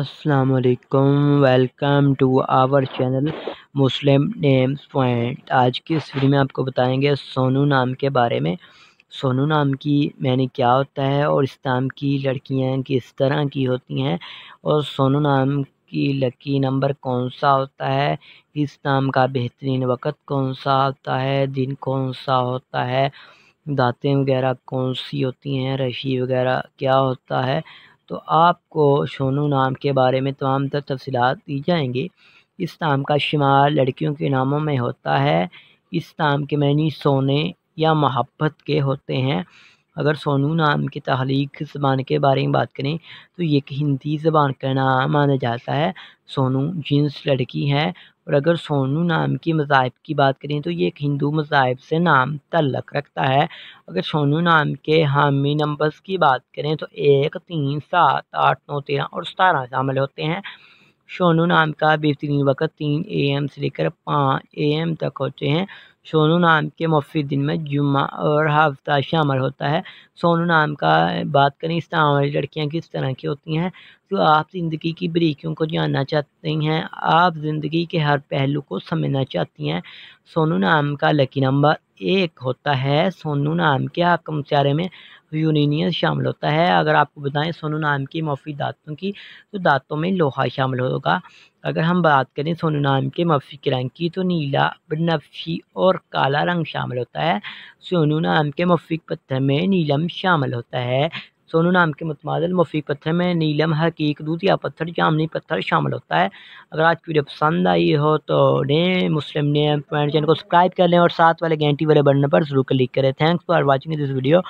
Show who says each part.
Speaker 1: असलकम welcome to our channel Muslim names point आज की इस वीडियो में आपको बताएंगे सोनू नाम के बारे में सोनू नाम की मैंने क्या होता है और इस नाम की लड़कियां किस तरह की होती हैं और सोनू नाम की लकी नंबर कौन सा होता है इस नाम का बेहतरीन वक़्त कौन सा होता है दिन कौन सा होता है दाँतें वगैरह कौन सी होती हैं रशी वगैरह क्या होता है तो आपको सोनू नाम के बारे में तमाम तर तफसीत दी जाएंगी इस नाम का शुमार लड़कियों के नामों में होता है इस नाम के मैनी सोने या मोहब्बत के होते हैं अगर सोनू नाम की तहलीक ज़बान के बारे में बात करें तो ये हिंदी ज़बान का नाम माना जाता है सोनू जिन्स लड़की है और अगर सोनू नाम की मजाहब की बात करें तो ये एक हिंदू मजाहब से नाम तल्लक रखता है अगर सोनू नाम के हामी नंबर्स की बात करें तो एक तीन सात आठ नौ तेरह और सतारह शामिल होते हैं शोनू नाम का बेहतरीन वक्त तीन ए एम से लेकर पाँच ए एम तक होते हैं सोनू नाम के मुफी दिन में जुम्मा और हफ्ता शामिल होता है सोनू नाम का बात करें इस तरह वाली लड़कियाँ किस तरह की होती हैं तो आप ज़िंदगी की बरीकियों को जानना चाहती हैं आप ज़िंदगी के हर पहलू को समझना चाहती हैं सोनू नाम का लकी नंबर एक होता है सोनू नाम के आप कमचारे में यूरेनियस शामिल होता है अगर आपको बताएं सोनू नाम की मफी दांतों की तो दांतों में लोहा शामिल होगा अगर हम बात करें सोनू नाम के मफी के रंग की तो नीला बनफी और काला रंग शामिल होता है सोनू नाम के मफी पत्थर में नीलम शामिल होता है सोनू नाम के मुतमादल मफी पत्थर में नीलम हकीक दूध या पत्थर जामनी पत्थर शामिल होता है अगर आज वीडियो पसंद आई हो तो ने मुस्लिम ने चैनल को सब्सक्राइब कर लें और साथ वाले घंटी वाले बटन पर जरूर क्लिक करें thanks for watching this video